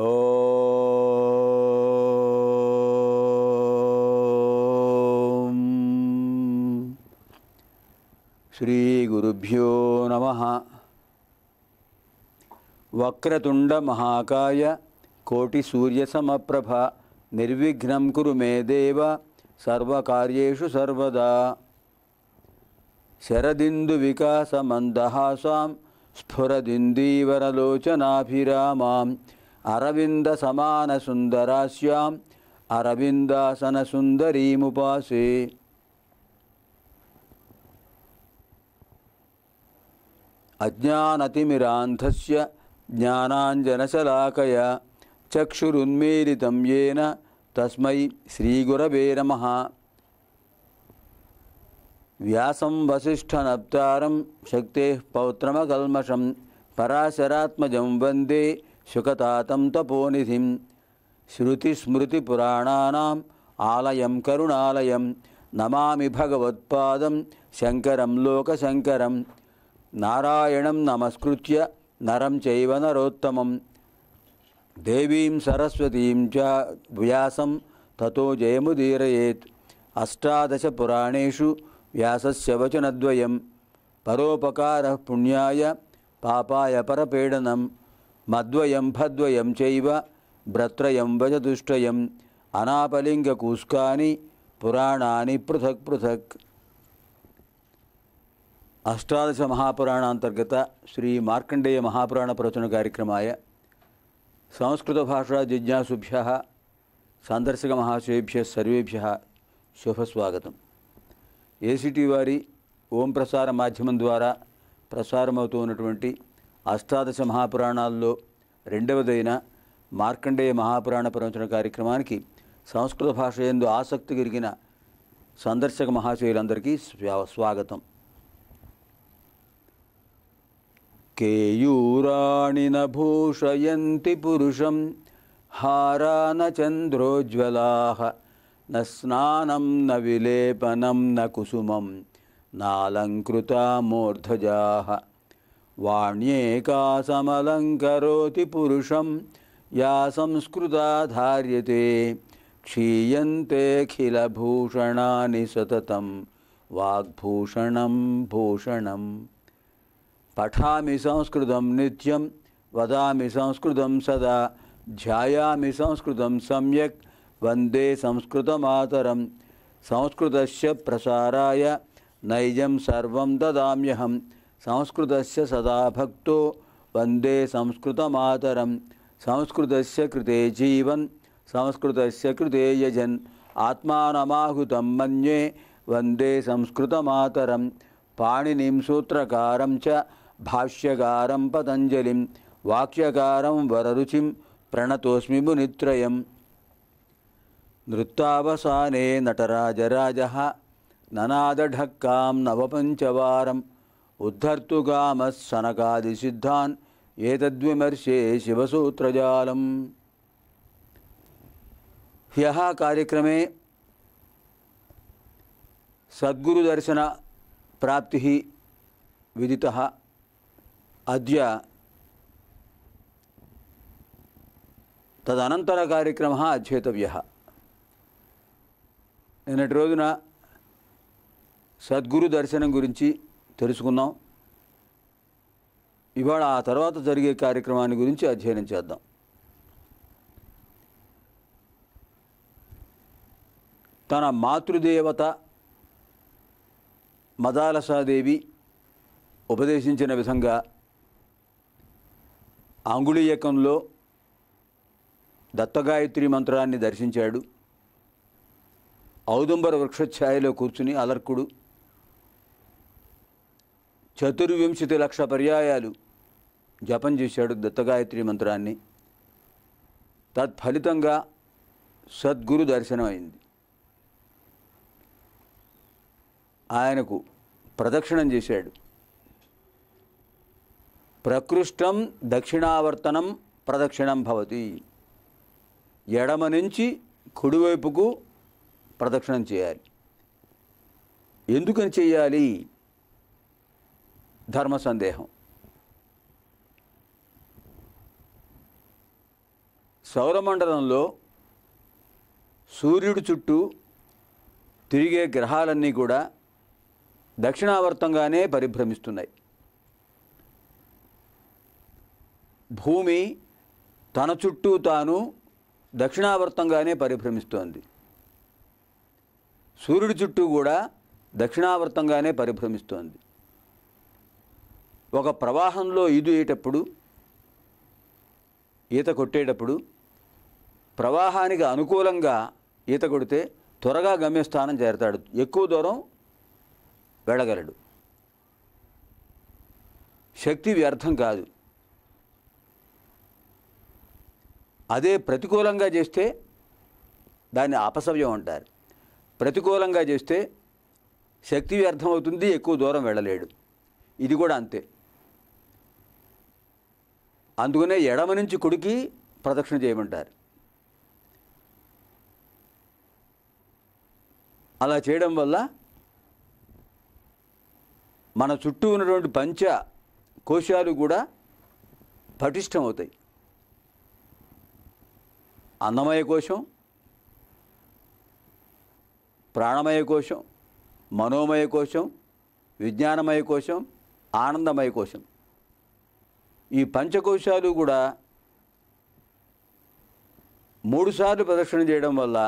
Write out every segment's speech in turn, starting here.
ఓ శ్రీ గురుభ్యో నమ వక్రతుండ మహాకాయ కోటి సూర్య సమప్రభ నిర్విఘ్నం కురు మే దేవ సర్వకార్యేషు సర్వదా శరదిందు వికాసమందహాసాం స్ఫురదిందీవరలోచనాభిరామాం अरविन्दसमानसुन्दरास्याम् अरविन्दासनसुन्दरीमुपासे अज्ञानतिमिरान्धस्य ज्ञानाञ्जनशलाकय चक्षुरुन्मीलितं येन तस्मै श्रीगुरवे नमः व्यासं वसिष्ठनप्तारं शक्तेः पौत्रमकल्मषं पराशरात्मजं वन्दे శుకతాతం తపోనిధిం శృతిస్మృతిపురాణానాం ఆలయం కరుణాలయం నమామి భగవత్పాదం శంకరం లోకశంకరం నారాయణం నమస్కృత్య నరం చైవ నరోత్తమం దేవీం సరస్వతీం చ వ్యాసం తతో జయముదీరయేత్ అష్టాదశ పురాణేషు వ్యాసస్య వచనద్వయం పరోపకార పుణ్యాయ పాపాయ పరపీడనం మద్వయం భద్వయం చైవ భ్రత్రయం వజదుష్టయం అనాపలింగ కూస్కాని పురాణాన్ని పృథక్ పృథక్ అష్టాదశ మహాపురాణాంతర్గత శ్రీ మార్కండేయ మహాపురాణ ప్రవచన కార్యక్రమాయ సంస్కృత భాషా జిజ్ఞాసుభ్య సందర్శక మహాశయభ్య సర్వేభ్య శుభస్వాగతం ఏసీటీ వారి ఓం ప్రసార మాధ్యమం ద్వారా ప్రసారమవుతూ ఉన్నటువంటి అష్టాదశ మహాపురాణాల్లో రెండవదైన మార్కండేయ మహాపురాణ ప్రవచన కార్యక్రమానికి సంస్కృత భాష ఎందు ఆసక్తి కలిగిన సందర్శక మహాశయులందరికీ స్వాగతం కేయూరాణి నూషయంతి పురుషం హారాన చంద్రోజ్వలా న స్నానం న విలేపనం న కుసుమం वाण्येका समलङ्करोति पुरुषं या संस्कृता धार्यते क्षीयन्तेऽखिलभूषणानि सततं वाग्भूषणं भूषणं पठामि संस्कृतं नित्यं वदामि संस्कृतं सदा ध्यायामि संस्कृतं सम्यक् वन्दे संस्कृतमातरं संस्कृतस्य प्रसाराय नैजं सर्वं ददाम्यहम् సంస్కృతస్య సదా భక్తో వందే సంస్కృతమాతరం సంస్కృతస్య కృతే జీవన్ సంస్కృతస్య కృతే యజన్ ఆత్మానమాహుతం మన్యే వందే సంస్కృతమాతరం పాణినిం సూత్రకారం చ భాష్యకారం పతంజలిం వాక్యకారం వరరుచిం ప్రణతోస్మి మునిత్రయం నృత్తావసానే నటరాజరాజ ననాదఢక్కాం నవపంచవారం సిద్ధాన్ ఏతద్విమర్శే శివసూత్రజాలం హ్య కార్యక్రమే సద్గురుదర్శన ప్రాప్తి విదిత అద్య తదనంతర కార్యక్రమ అధ్యేతవ్య నిన్నటి రోజున సద్గురు దర్శనం గురించి తెలుసుకున్నాం ఇవాళ ఆ తర్వాత జరిగే కార్యక్రమాన్ని గురించి అధ్యయనం చేద్దాం తన మాతృదేవత మదాలసాదేవి ఉపదేశించిన విధంగా ఆంగుళీయకంలో దత్తగాయత్రి మంత్రాన్ని దర్శించాడు ఔదుంబర వృక్షఛాయలో కూర్చుని అలర్కుడు చతుర్వింశతి లక్ష పర్యాయాలు జపం చేశాడు దత్తగాయత్రి మంత్రాన్ని తత్ఫలితంగా సద్గురు దర్శనమైంది ఆయనకు ప్రదక్షిణం చేశాడు ప్రకృష్టం దక్షిణావర్తనం ప్రదక్షిణం భవతి ఎడమ నుంచి కుడివైపుకు ప్రదక్షిణం చేయాలి ఎందుకని చేయాలి ధర్మ సందేహం సౌరమండలంలో సూర్యుడి చుట్టూ తిరిగే గ్రహాలన్నీ కూడా దక్షిణావర్తంగానే పరిభ్రమిస్తున్నాయి భూమి తన చుట్టూ తాను దక్షిణావర్తంగానే పరిభ్రమిస్తోంది సూర్యుడి చుట్టూ కూడా దక్షిణావర్తంగానే పరిభ్రమిస్తోంది ఒక ప్రవాహంలో అయ్యేటప్పుడు ఈత కొట్టేటప్పుడు ప్రవాహానికి అనుకూలంగా ఈత కొడితే త్వరగా గమ్యస్థానం చేరతాడు ఎక్కువ దూరం వెళ్ళగలడు శక్తి వ్యర్థం కాదు అదే ప్రతికూలంగా చేస్తే దాన్ని అపసవ్యం అంటారు ప్రతికూలంగా చేస్తే శక్తి వ్యర్థం అవుతుంది ఎక్కువ దూరం వెళ్ళలేడు ఇది కూడా అంతే అందుకనే ఎడమ నుంచి కుడికి ప్రదక్షిణ చేయమంటారు అలా చేయడం వల్ల మన చుట్టూ ఉన్నటువంటి పంచ కోశాలు కూడా పటిష్టం అవుతాయి అన్నమయ కోశం ప్రాణమయ కోశం మనోమయ కోశం విజ్ఞానమయ కోశం ఆనందమయ కోశం ఈ పంచకోశాలు కూడా మూడుసార్లు ప్రదక్షిణ చేయడం వల్ల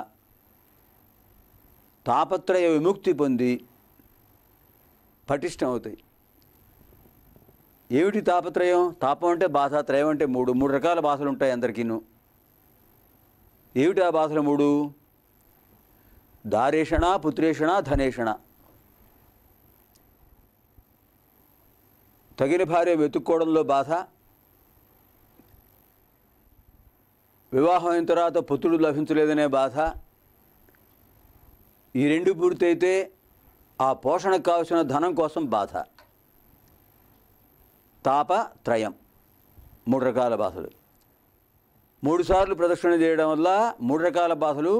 తాపత్రయ విముక్తి పొంది పటిష్టం అవుతాయి ఏమిటి తాపత్రయం తాపం అంటే బాధ త్రయం అంటే మూడు మూడు రకాల భాషలు ఉంటాయి అందరికీను ఏమిటి ఆ భాషలు మూడు దారేషణ పుత్రేషణ ధనేషణ తగిన భార్య వెతుక్కోవడంలో బాధ వివాహం అయిన తర్వాత పుత్రుడు లభించలేదనే బాధ ఈ రెండు పూర్తయితే ఆ పోషణకు కావలసిన ధనం కోసం బాధ తాప త్రయం మూడు రకాల బాధలు మూడుసార్లు ప్రదక్షిణ చేయడం వల్ల మూడు రకాల బాధలు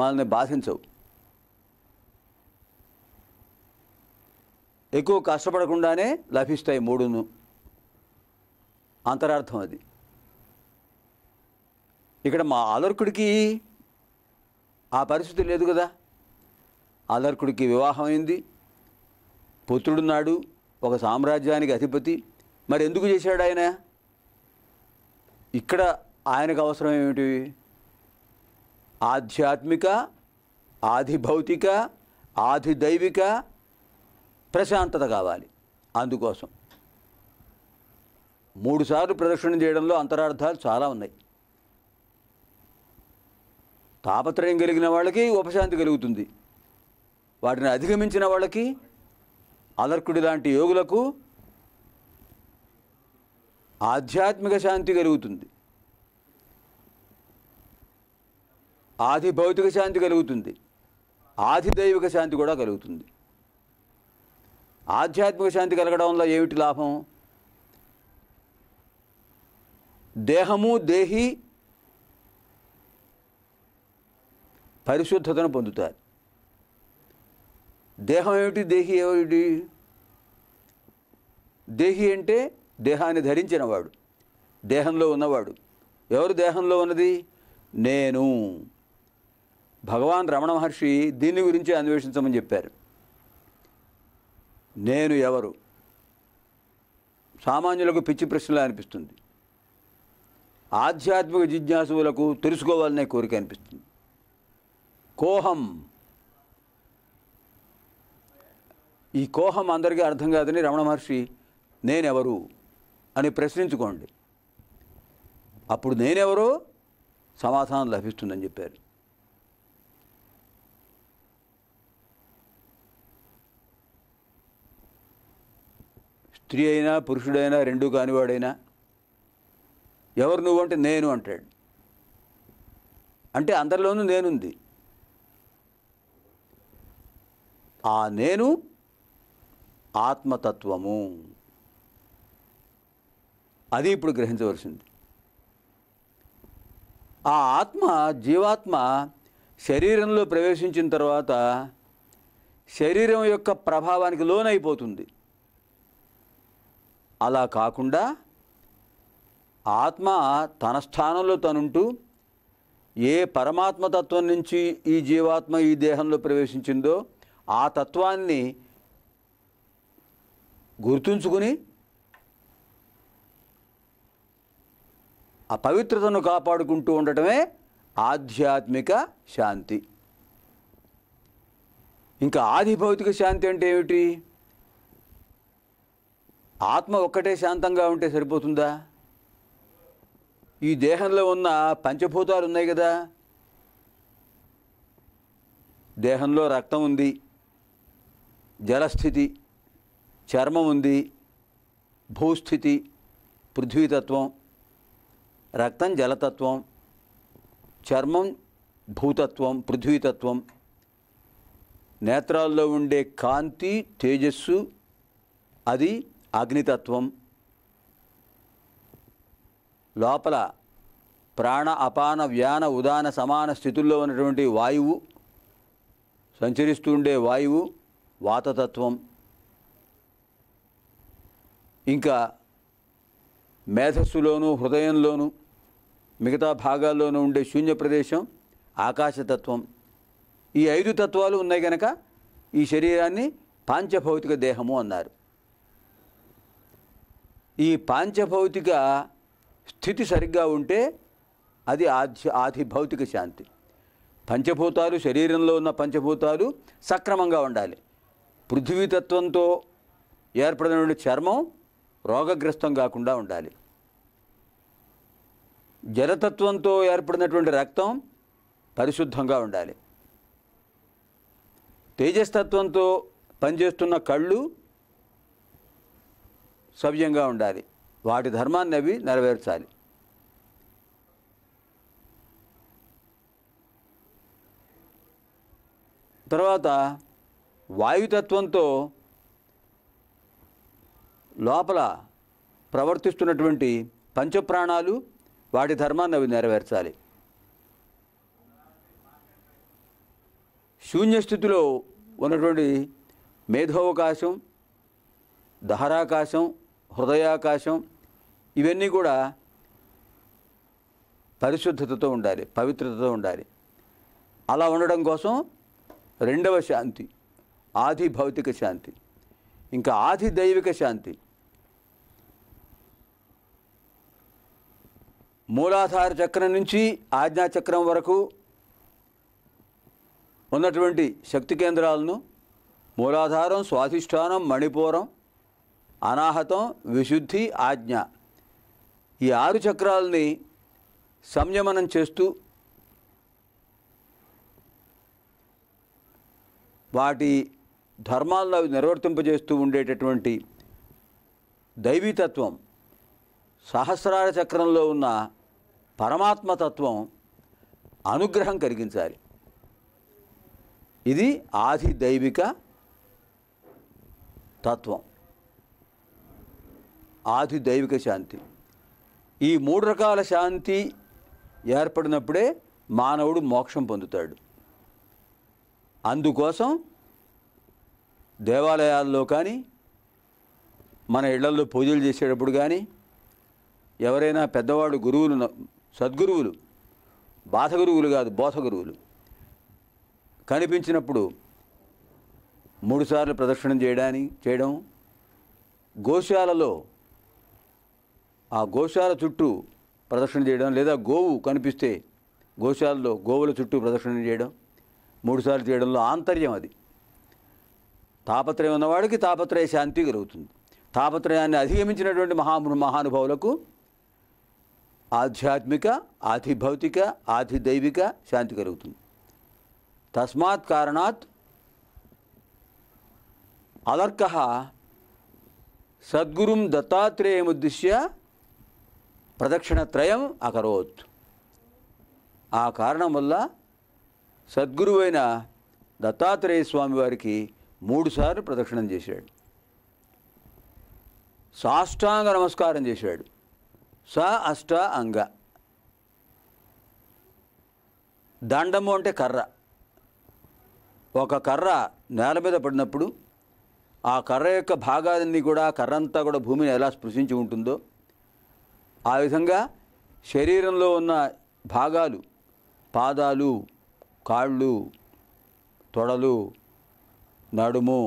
మనల్ని బాధించవు ఎక్కువ కష్టపడకుండానే లభిస్తాయి మూడును అంతరార్థం అది ఇక్కడ మా ఆలర్కుడికి ఆ పరిస్థితి లేదు కదా ఆలర్కుడికి వివాహమైంది పుత్రుడున్నాడు ఒక సామ్రాజ్యానికి అధిపతి మరి ఎందుకు చేశాడు ఆయన ఇక్కడ ఆయనకు అవసరం ఏమిటి ఆధ్యాత్మిక ఆధిభౌతిక ఆధిదైవిక ప్రశాంతత కావాలి అందుకోసం మూడుసార్లు ప్రదక్షిణం చేయడంలో అంతరార్థాలు చాలా ఉన్నాయి తాపత్రయం కలిగిన వాళ్ళకి ఉపశాంతి కలుగుతుంది వాటిని అధిగమించిన వాళ్ళకి అలర్కుడి లాంటి యోగులకు ఆధ్యాత్మిక శాంతి కలుగుతుంది ఆది భౌతిక శాంతి కలుగుతుంది ఆది దైవిక శాంతి కూడా కలుగుతుంది ఆధ్యాత్మిక శాంతి కలగడం వల్ల ఏమిటి లాభం దేహము దేహి పరిశుద్ధతను పొందుతారు దేహం ఏమిటి దేహి ఏమిటి దేహి అంటే దేహాన్ని ధరించినవాడు దేహంలో ఉన్నవాడు ఎవరు దేహంలో ఉన్నది నేను భగవాన్ రమణ మహర్షి దీని గురించి అన్వేషించమని చెప్పారు నేను ఎవరు సామాన్యులకు పిచ్చి ప్రశ్నలు అనిపిస్తుంది ఆధ్యాత్మిక జిజ్ఞాసువులకు తెలుసుకోవాలనే కోరిక అనిపిస్తుంది కోహం ఈ కోహం అందరికీ అర్థం కాదని రమణ మహర్షి నేనెవరు అని ప్రశ్నించుకోండి అప్పుడు నేనెవరు సమాధానం లభిస్తుందని చెప్పారు స్త్రీ అయినా పురుషుడైనా రెండు కానివాడైనా ఎవరు నువ్వు అంటే నేను అంటాడు అంటే అందరిలోనూ నేనుంది ఆ నేను ఆత్మతత్వము అది ఇప్పుడు గ్రహించవలసింది ఆ ఆత్మ జీవాత్మ శరీరంలో ప్రవేశించిన తర్వాత శరీరం యొక్క ప్రభావానికి లోనైపోతుంది అలా కాకుండా ఆత్మ తన స్థానంలో తనుంటూ ఏ పరమాత్మతత్వం నుంచి ఈ జీవాత్మ ఈ దేహంలో ప్రవేశించిందో ఆ తత్వాన్ని గుర్తుంచుకుని ఆ పవిత్రతను కాపాడుకుంటూ ఉండటమే ఆధ్యాత్మిక శాంతి ఇంకా ఆది భౌతిక శాంతి అంటే ఏమిటి ఆత్మ ఒక్కటే శాంతంగా ఉంటే సరిపోతుందా ఈ దేహంలో ఉన్న పంచభూతాలు ఉన్నాయి కదా దేహంలో రక్తం ఉంది జలస్థితి చర్మం ఉంది భూస్థితి పృథ్వీతత్వం రక్తం జలతత్వం చర్మం భూతత్వం పృథ్వీతత్వం నేత్రాల్లో ఉండే కాంతి తేజస్సు అది అగ్నితత్వం లోపల ప్రాణ అపాన వ్యాన ఉదాన సమాన స్థితుల్లో ఉన్నటువంటి వాయువు సంచరిస్తుండే వాయువు వాతతత్వం ఇంకా మేధస్సులోనూ హృదయంలోనూ మిగతా భాగాల్లోనూ ఉండే శూన్య ప్రదేశం ఆకాశతత్వం ఈ ఐదు తత్వాలు ఉన్నాయి కనుక ఈ శరీరాన్ని పాంచభౌతిక దేహము అన్నారు ఈ పాంచభౌతిక స్థితి సరిగ్గా ఉంటే అది ఆధి ఆధి భౌతిక శాంతి పంచభూతాలు శరీరంలో ఉన్న పంచభూతాలు సక్రమంగా ఉండాలి పృథివీతత్వంతో ఏర్పడినటువంటి చర్మం రోగగ్రస్తం కాకుండా ఉండాలి జలతత్వంతో ఏర్పడినటువంటి రక్తం పరిశుద్ధంగా ఉండాలి తేజస్తత్వంతో పనిచేస్తున్న కళ్ళు సవ్యంగా ఉండాలి వాటి ధర్మాన్ని అవి నెరవేర్చాలి తర్వాత వాయుతత్వంతో లోపల ప్రవర్తిస్తున్నటువంటి పంచప్రాణాలు వాటి ధర్మాన్ని అవి నెరవేర్చాలి శూన్యస్థితిలో ఉన్నటువంటి మేధోవకాశం దహరాకాశం హృదయాకాశం ఇవన్నీ కూడా పరిశుద్ధతతో ఉండాలి పవిత్రతతో ఉండాలి అలా ఉండడం కోసం రెండవ శాంతి ఆది భౌతిక శాంతి ఇంకా ఆది దైవిక శాంతి మూలాధార చక్రం నుంచి ఆజ్ఞాచక్రం వరకు ఉన్నటువంటి శక్తి కేంద్రాలను మూలాధారం స్వాధిష్టానం మణిపూరం అనాహతం విశుద్ధి ఆజ్ఞ ఈ ఆరు చక్రాలని సంయమనం చేస్తూ వాటి ధర్మాలను అవి నిర్వర్తింపజేస్తూ ఉండేటటువంటి దైవీతత్వం సహస్రార చక్రంలో ఉన్న పరమాత్మతత్వం అనుగ్రహం కలిగించాలి ఇది ఆది దైవిక తత్వం ఆది దైవిక శాంతి ఈ మూడు రకాల శాంతి ఏర్పడినప్పుడే మానవుడు మోక్షం పొందుతాడు అందుకోసం దేవాలయాల్లో కానీ మన ఇళ్లలో పూజలు చేసేటప్పుడు కానీ ఎవరైనా పెద్దవాడు గురువులు సద్గురువులు బాధ గురువులు కాదు బోధ గురువులు కనిపించినప్పుడు మూడుసార్లు ప్రదక్షిణం చేయడానికి చేయడం గోశాలలో ఆ గోశాల చుట్టూ ప్రదక్షిణ చేయడం లేదా గోవు కనిపిస్తే గోశాలలో గోవుల చుట్టూ ప్రదక్షిణ చేయడం మూడుసార్లు చేయడంలో ఆంతర్యం అది తాపత్రయం ఉన్నవాడికి తాపత్రయ శాంతి కలుగుతుంది తాపత్రయాన్ని అధిగమించినటువంటి మహా మహానుభావులకు ఆధ్యాత్మిక ఆధిభౌతిక ఆధిదైవిక శాంతి కలుగుతుంది తస్మాత్ కారణాత్ అలర్క సద్గురుం దత్తాత్రేయముద్దిశ్య ప్రదక్షిణత్రయం అకరోత్ ఆ కారణం వల్ల సద్గురువైన దత్తాత్రేయ స్వామివారికి వారికి మూడుసార్లు ప్రదక్షిణం చేశాడు సాష్టాంగ నమస్కారం చేశాడు స అష్ట అంగ దండము అంటే కర్ర ఒక కర్ర నేల మీద పడినప్పుడు ఆ కర్ర యొక్క భాగాలన్నీ కూడా కర్రంతా కూడా భూమిని ఎలా స్పృశించి ఉంటుందో ఆ విధంగా శరీరంలో ఉన్న భాగాలు పాదాలు కాళ్ళు తొడలు నడుము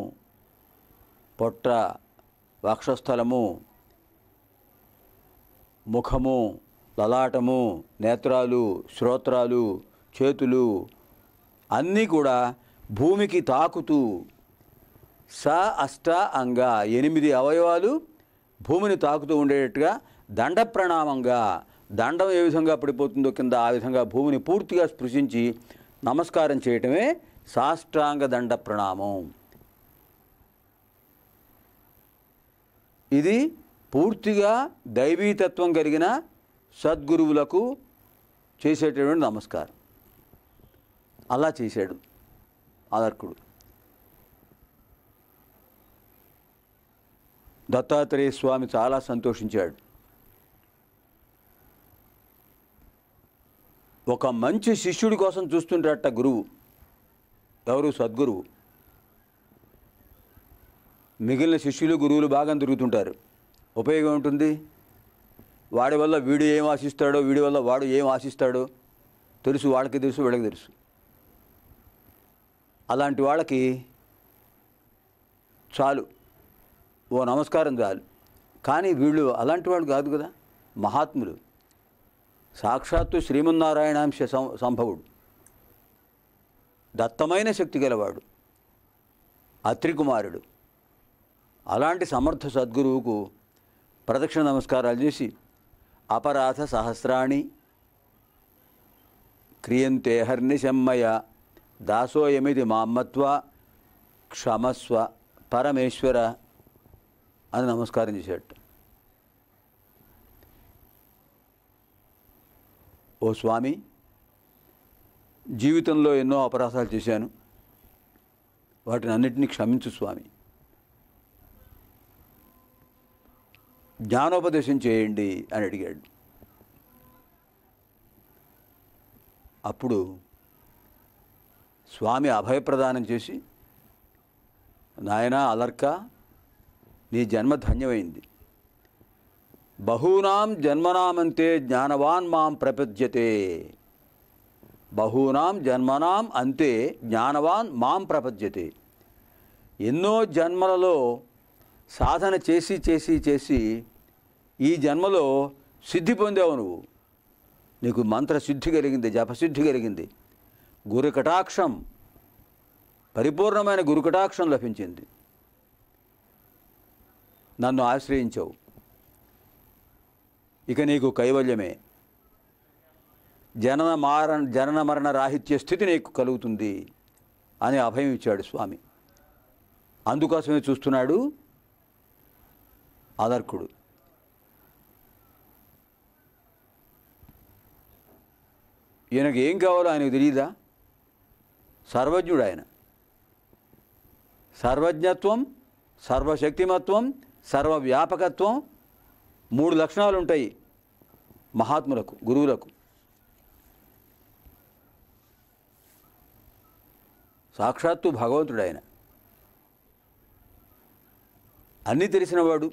పొట్ట వక్షస్థలము ముఖము లలాటము నేత్రాలు శ్రోత్రాలు చేతులు అన్నీ కూడా భూమికి తాకుతూ స అష్ట అంగ ఎనిమిది అవయవాలు భూమిని తాకుతూ ఉండేటట్టుగా దండ ప్రణామంగా దండం ఏ విధంగా పడిపోతుందో కింద ఆ విధంగా భూమిని పూర్తిగా స్పృశించి నమస్కారం చేయటమే సాష్టాంగ దండ ప్రణామం ఇది పూర్తిగా దైవీతత్వం కలిగిన సద్గురువులకు చేసేటటువంటి నమస్కారం అలా చేశాడు ఆదర్కుడు దత్తాత్రేయ స్వామి చాలా సంతోషించాడు ఒక మంచి శిష్యుడి కోసం చూస్తుంటాడట గురువు ఎవరు సద్గురువు మిగిలిన శిష్యులు గురువులు బాగా తిరుగుతుంటారు ఉపయోగం ఉంటుంది వాడి వల్ల వీడు ఏం ఆశిస్తాడో వీడి వల్ల వాడు ఏం ఆశిస్తాడో తెలుసు వాళ్ళకి తెలుసు వీళ్ళకి తెలుసు అలాంటి వాళ్ళకి చాలు ఓ నమస్కారం చాలు కానీ వీళ్ళు అలాంటి వాళ్ళు కాదు కదా మహాత్ములు సాక్షాత్తు శ్రీమన్నారాయణాంశ సంభవుడు దత్తమైన శక్తి గలవాడు అత్రికుమారుడు అలాంటి సమర్థ సద్గురువుకు ప్రదక్షిణ నమస్కారాలు చేసి అపరాధ సహస్రాణి క్రియంతే హర్నిశమ్మయ దాసోయమిది మామ్మత్వ క్షమస్వ పరమేశ్వర అని నమస్కారం చేశాడు ఓ స్వామి జీవితంలో ఎన్నో అపరాధాలు చేశాను వాటిని అన్నిటినీ క్షమించు స్వామి జ్ఞానోపదేశం చేయండి అని అడిగాడు అప్పుడు స్వామి అభయప్రదానం చేసి నాయన అలర్క నీ జన్మ ధన్యమైంది బహూనాం జన్మనామంతే జ్ఞానవాన్ మాం ప్రపద్యతే బహూనాం జన్మనాం అంతే జ్ఞానవాన్ మాం ప్రపంచతే ఎన్నో జన్మలలో సాధన చేసి చేసి చేసి ఈ జన్మలో సిద్ధి పొందావు నువ్వు నీకు మంత్రసిద్ధి కలిగింది జపసిద్ధి కలిగింది గురు కటాక్షం పరిపూర్ణమైన గురు కటాక్షం లభించింది నన్ను ఆశ్రయించావు ఇక నీకు కైవల్యమే జనన మార జనన మరణ రాహిత్య స్థితి నీకు కలుగుతుంది అని అభయం ఇచ్చాడు స్వామి అందుకోసమే చూస్తున్నాడు అదర్కుడు ఈయనకు ఏం కావాలో ఆయనకు తెలియదా సర్వజ్ఞుడు ఆయన సర్వజ్ఞత్వం సర్వశక్తిమత్వం సర్వవ్యాపకత్వం మూడు లక్షణాలు ఉంటాయి మహాత్ములకు గురువులకు సాక్షాత్తు భగవంతుడు ఆయన అన్నీ తెలిసినవాడు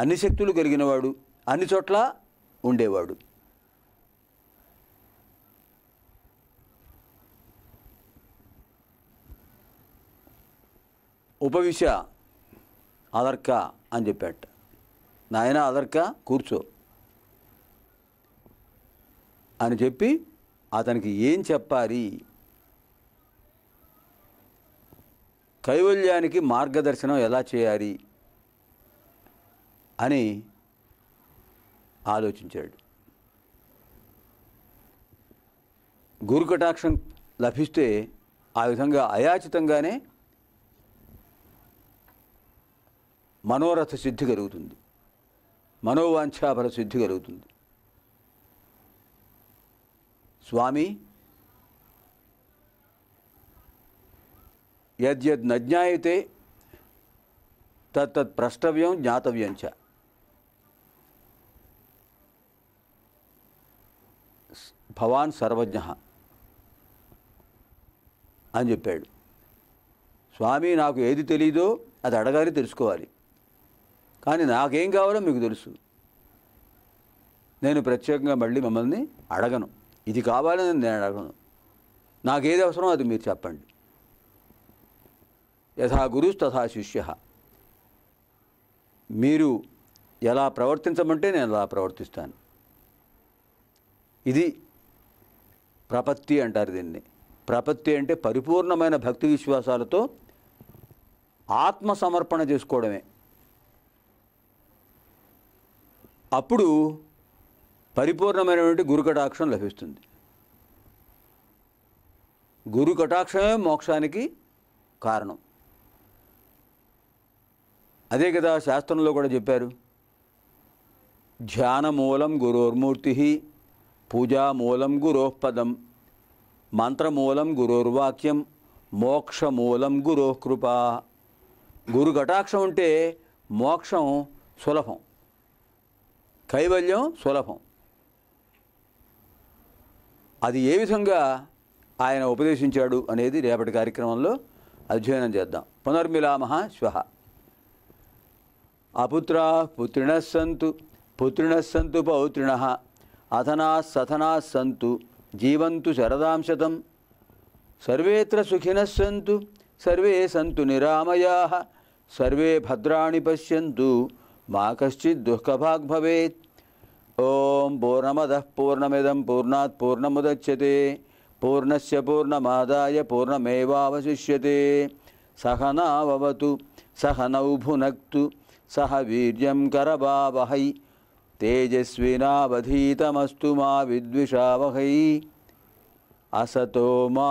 అన్ని శక్తులు కలిగినవాడు అన్ని చోట్ల ఉండేవాడు ఉపవిశ అదర్క అని చెప్పాట నాయన అదర్క కూర్చో అని చెప్పి అతనికి ఏం చెప్పాలి కైవల్యానికి మార్గదర్శనం ఎలా చేయాలి అని ఆలోచించాడు గురు కటాక్షం లభిస్తే ఆ విధంగా అయాచితంగానే మనోరథ సిద్ధి కలుగుతుంది మనోవాంఛాపర సిద్ధి కలుగుతుంది స్వామి యద్యద్ నజ్ఞాయితే తత్తత్ ప్రష్టవ్యం జ్ఞాతవ్యం చ భవాన్ సర్వజ్ఞ అని చెప్పాడు స్వామి నాకు ఏది తెలీదో అది అడగాలి తెలుసుకోవాలి కానీ నాకేం కావాలో మీకు తెలుసు నేను ప్రత్యేకంగా మళ్ళీ మమ్మల్ని అడగను ఇది కావాలని నేను అడగను నాకేది అవసరమో అది మీరు చెప్పండి యథా గురుస్ తథా శిష్య మీరు ఎలా ప్రవర్తించమంటే నేను అలా ప్రవర్తిస్తాను ఇది ప్రపత్తి అంటారు దీన్ని ప్రపత్తి అంటే పరిపూర్ణమైన భక్తి విశ్వాసాలతో ఆత్మ సమర్పణ చేసుకోవడమే అప్పుడు పరిపూర్ణమైనటువంటి గురు కటాక్షం లభిస్తుంది గురు కటాక్షమే మోక్షానికి కారణం అదే కదా శాస్త్రంలో కూడా చెప్పారు ధ్యానమూలం పూజా పూజామూలం గురోపదం మంత్రమూలం గురుర్వాక్యం మోక్షమూలం మూలం కృప గురు కటాక్షం ఉంటే మోక్షం సులభం కైవల్యం సులభం అది ఏ విధంగా ఆయన ఉపదేశించాడు అనేది రేపటి కార్యక్రమంలో అధ్యయనం చేద్దాం పునర్మిలామహ శ్వహ अपुत्र पुत्रिण सन्तु पुत्रिण सन्तु पौत्रिण अथना सथना सन्तु जीवन्तु शरदां शतं सर्वेत्र सुखिनः सर्वे सन्तु निरामया सर्वे भद्रा पश्यन्तु माँ कश्चित् दुःखभाग् भवेत् ॐ पूर्णमदः पूर्णमिदं पूर्णात् पूर्णमुदच्यते पूर्णस्य पूर्णमादाय पूर्णमेवावशिष्यते सहनावतु सहनौ भुनक्तु सह वीर्यं करवावहै तेजस्विनावधीतमस्तु मा विद्विषावहै असतो मा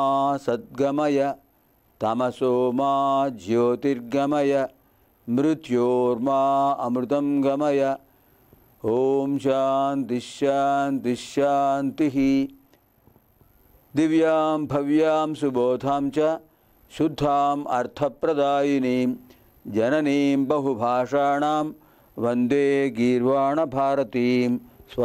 तमसो मा मृत्योर्मा अमृतं गमय ॐ शान्तिश्शान्तिश्शान्तिः दिव्यां भव्यां सुबोधां च शुद्धाम् अर्थप्रदायिनीम् जननी बहुभाषाण वंदे गीर्वाण भारती